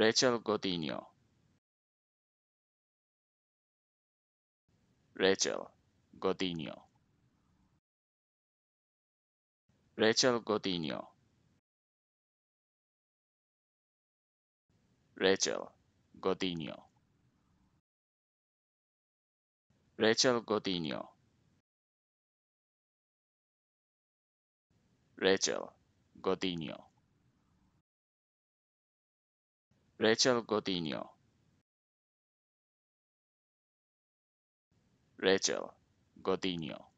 Rachel Godinho. Rachel Godinho. Rachel Godinho. Rachel Godinho. Rachel Godinho. Rachel Godinho. Rachel Godinho. Rachel Godinho.